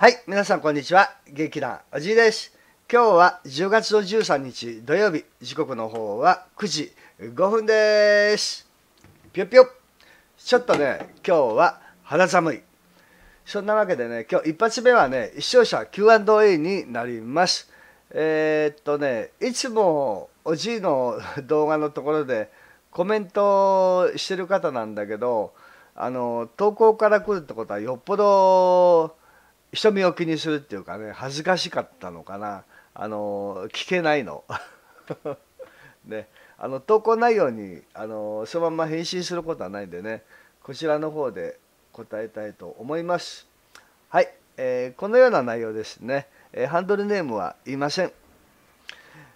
はい、皆さんこんにちは。劇団おじいです。今日は10月の13日土曜日、時刻の方は9時5分です。ぴょぴょ。ちょっとね、今日は肌寒い。そんなわけでね、今日一発目はね、視聴者 Q&A になります。えー、っとね、いつもおじいの動画のところでコメントしてる方なんだけど、あの、投稿から来るってことはよっぽど人目を気にするっていうかね恥ずかしかったのかなあの聞けないの ねあの投稿内容にあのそのまま返信することはないんでねこちらの方で答えたいと思いますはい、えー、このような内容ですね、えー、ハンドルネームは言いません、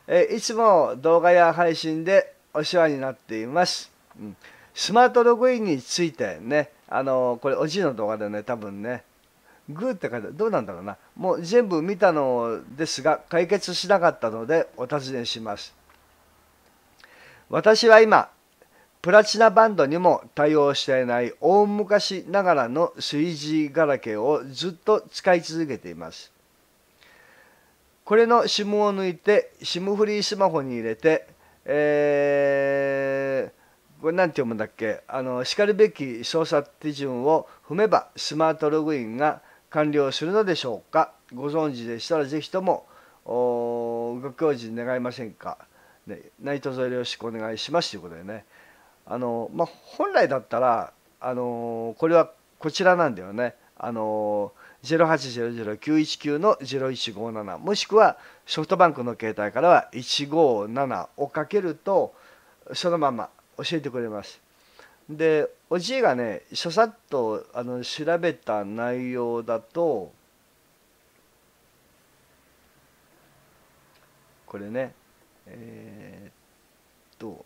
えいつも動画や配信でお世話になっています、うん、スマートログインについてねあのこれおじいの動画でね多分ねグーって書いてどうなんだろうなもう全部見たのですが解決しなかったのでお尋ねします私は今プラチナバンドにも対応していない大昔ながらの 3G ガラケーをずっと使い続けていますこれの SIM を抜いて SIM フリースマホに入れてえー、これ何て読むんだっけあのしかるべき操作手順を踏めばスマートログインが完了するのでしょうかご存知でしたら是非ともご教示願いませんか、ね、何卒よろしくお願いしますということでねあの、まあ、本来だったらあのこれはこちらなんだよねあの0800919の0157もしくはソフトバンクの携帯からは157をかけるとそのまま教えてくれます。でおじいがねしょさっとあの調べた内容だとこれねえー、っとよ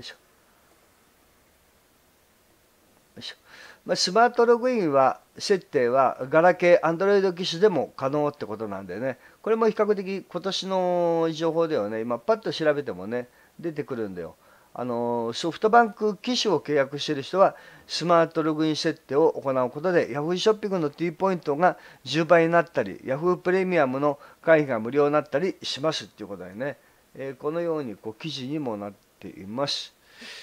いしょよいしょ、まあ、スマートログインは設定はガラケーアンドロイド機種でも可能ってことなんでねこれも比較的今年の情報ではね今パッと調べてもね出てくるんだよ。あのソフトバンク機種を契約している人はスマートログイン設定を行うことでヤフーショッピングの T ポイントが10倍になったりヤフープレミアムの会費が無料になったりしますっていうことでね、えー、このようにこう記事にもなっています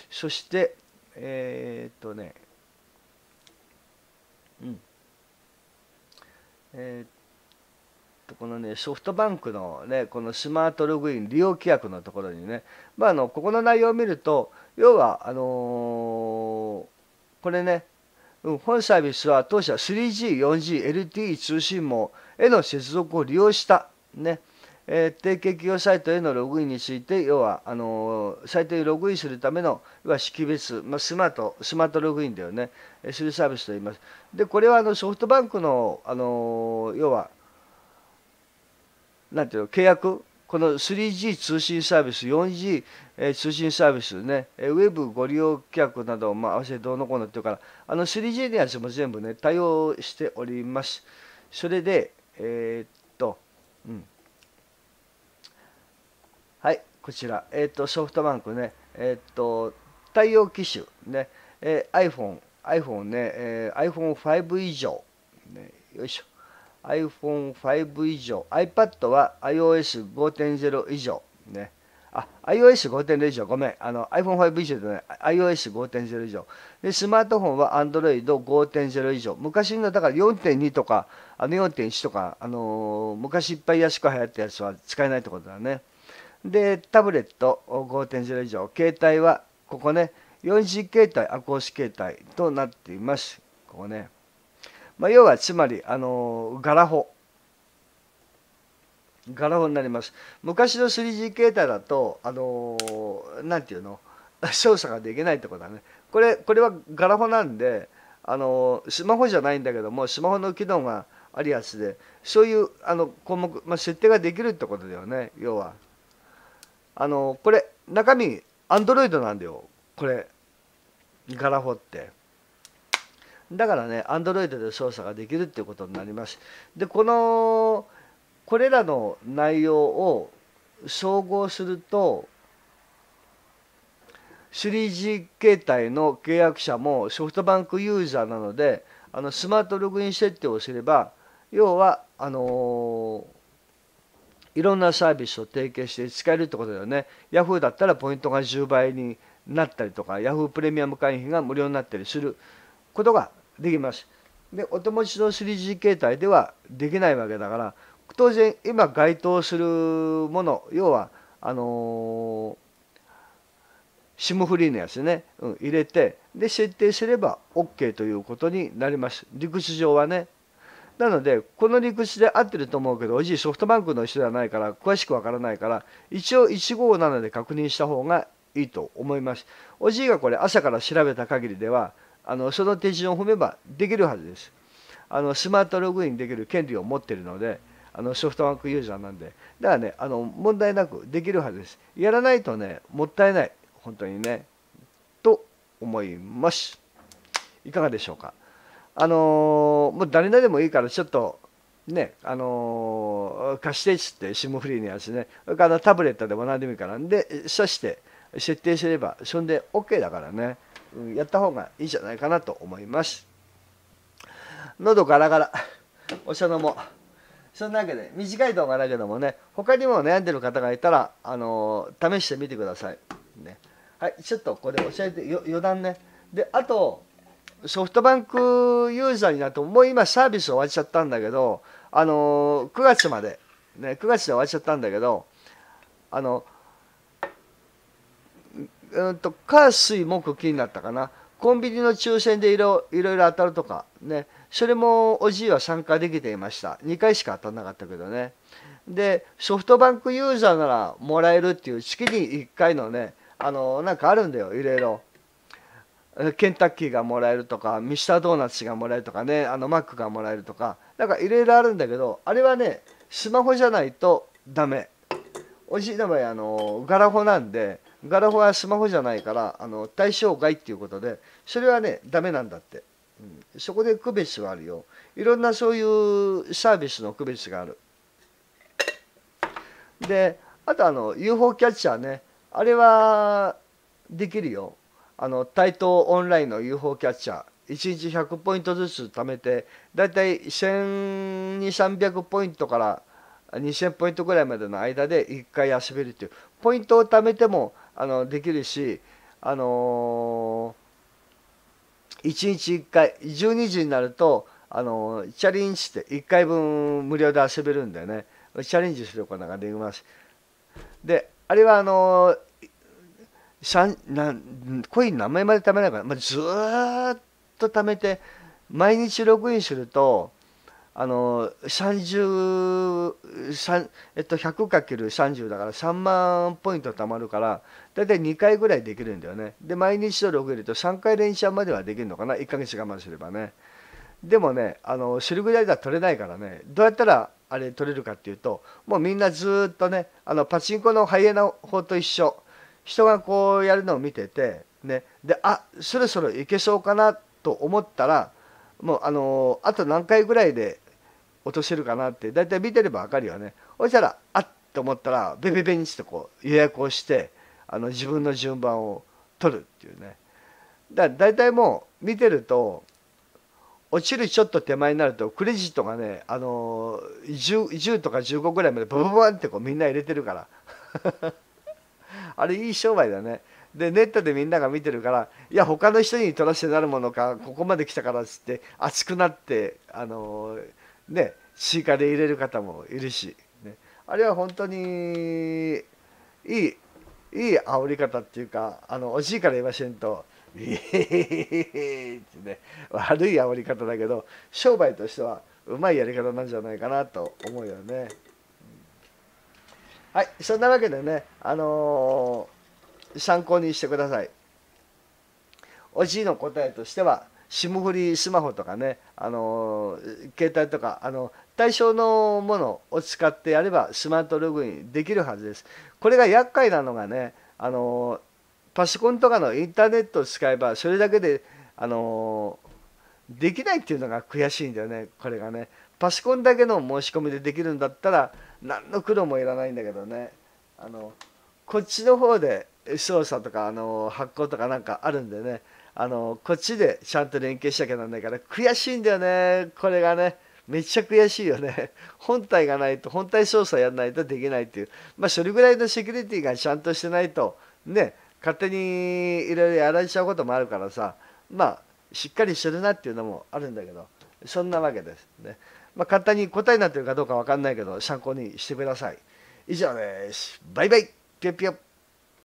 そしてえー、っとねうんえー、っこのねソフトバンクのねこのスマートログイン利用規約のところにねまああのここの内容を見ると要はあのー、これね、うん、本サービスは当社 3G4GLTE 通信網への接続を利用したねえー、定型企業サイトへのログインについて、要はあのー、サイトにログインするための要は識別、まあ、スマート、スマートログインだよね、するサービスと言います。で、これはあのソフトバンクの、あのー、要はなんていうの契約この 3G 通信サービス 4G、えー、通信サービスね、ウェブご利用客など、まあ、合わせてどうのこうのっていうからあの 3G のやつも全部ね対応しておりますそれでえー、っとうんはいこちら、えー、っとソフトバンクねえっと対応機種ね、え iPhone iPhone ね、え iPhone5 以上、ね、よいしょ iPhone5 以上 iPad は iOS5.0 以上ねあ iOS5.0 以上ごめんあの iPhone5 以上でない iOS5.0 以上でスマートフォンは Android5.0 以上昔のだから4.2とかあの4.1とか、あのー、昔いっぱい安く流行ったやつは使えないってことだねでタブレット5.0以上携帯はここね 4G 携帯コース携帯となっていますここねまあ、要はつまりあのガラホガラホになります昔の 3G 携帯だとあのんていうの操作ができないってことだねこれこれはガラホなんであのスマホじゃないんだけどもスマホの機能があるやつでそういうあの項目、まあ、設定ができるってことだよね要はあのこれ中身アンドロイドなんだよこれガラホって。だからね Android で操作ができるっていうことになりますでこのこれらの内容を総合すると 3G 形態の契約者もソフトバンクユーザーなのであのスマートログイン設定をすれば要はあのー、いろんなサービスを提携して使えるってことだよね Yahoo だったらポイントが10倍になったりとか Yahoo プレミアム会員が無料になったりすることができます。でお手持ちの 3G 携帯ではできないわけだから当然今該当するもの要はあのー、SIM フリーのやつね、うん、入れてで設定すれば OK ということになります理屈上はねなのでこの理屈で合ってると思うけどおじいソフトバンクの人ではないから詳しくわからないから一応157で確認した方がいいと思いますおじいがこれ朝から調べた限りではあのその手順を踏めばできるはずです。あのスマートログインできる権利を持っているので、あのソフトバンクユーザーなんで、だからね、あの問題なくできるはずです。やらないとね、もったいない、本当にね、と思います。いかがでしょうか。あのもう誰でもいいから、ちょっとね、あの貸してっつって、SIM フリーのやつね、それからタブレットでも何でもいいから、で、刺して、設定すれば、そんで OK だからね。やった方がいいじゃないかなと思います喉ガラガラお茶のもそんなわけで短い動画だけどもね他にも悩んでる方がいたらあのー、試してみてくださいねはいちょっとこれ教えて余談ねであとソフトバンクユーザーになるともう今サービス終わっちゃったんだけどあのー、9月までね9月で終わっちゃったんだけどあのーうんと火水木金だったかなコンビニの抽選でいろいろ当たるとかねそれもおじいは参加できていました2回しか当たんなかったけどねでソフトバンクユーザーならもらえるっていう月に1回のねあのなんかあるんだよいろいろケンタッキーがもらえるとかミスタードーナツがもらえるとかねあのマックがもらえるとかなんかいろいろあるんだけどあれはねスマホじゃないとダメおじいの場合あのガラホなんでガラはスマホじゃないからあの対象外っていうことでそれはねダメなんだって、うん、そこで区別はあるよいろんなそういうサービスの区別があるであとあの UFO キャッチャーねあれはできるよあの対等オンラインの UFO キャッチャー1日100ポイントずつ貯めてだいたい1200300ポイントから2000ポイントぐらいまでの間で1回遊べるっていうポイントを貯めてもあのできるし、あのー、1日1回12時になると、あのー、チャリンジって1回分無料で遊べるんだよねチャレンジすることができますであれはあのー、なんコイン何枚まで貯めないかな、まあ、ずっと貯めて毎日ログインするとあの30、えっと、100×30 だから3万ポイント貯まるから大体2回ぐらいできるんだよねで毎日努力入れると3回連チャンまではできるのかな1ヶ月我慢すればねでもねあのシルクダイダー取れないからねどうやったらあれ取れるかっていうともうみんなずっとねあのパチンコのハイエナ法と一緒人がこうやるのを見ててねであそろそろいけそうかなと思ったらもうあのあと何回ぐらいで落としてるかなって大体見てればわかるよねそしたらあっと思ったらベベベンチとこう予約をしてあの自分の順番を取るっていうねだ大体もう見てると落ちるちょっと手前になるとクレジットがね、あの 10, 10とか15ぐらいまでブブバンってこうみんな入れてるからあれいい商売だねでネットでみんなが見てるからいや他の人に取らせてなるものかここまで来たからっつって熱くなって、あのー、ねシーカで入れる方もいるし、ね、あれは本当にいいいい煽り方っていうかあのおじいから言わせんと「え ー、ってね悪い煽り方だけど商売としてはうまいやり方なんじゃないかなと思うよね。はいそんなわけでねあのー、参考にしてください。おじいの答えとしては「霜降りスマホとかねあの携帯とかあの対象のものを使ってやればスマートログインできるはずです。これが厄介なのがねあのパソコンとかのインターネットを使えばそれだけであのできないっていうのが悔しいんだよねこれがね。パソコンだけの申し込みでできるんだったら何の苦労もいらないんだけどねあのこっちの方で操作とかあの発行とかなんかあるんでねあのこっちでちゃんと連携しなきゃなんないから悔しいんだよねこれがねめっちゃ悔しいよね 本体がないと本体操作やらないとできないっていうまあそれぐらいのセキュリティがちゃんとしてないとね勝手にいろいろやられちゃうこともあるからさまあしっかりしてるなっていうのもあるんだけどそんなわけですね、まあ、簡単に答えになってるかどうか分かんないけど参考にしてください以上ですバイバイ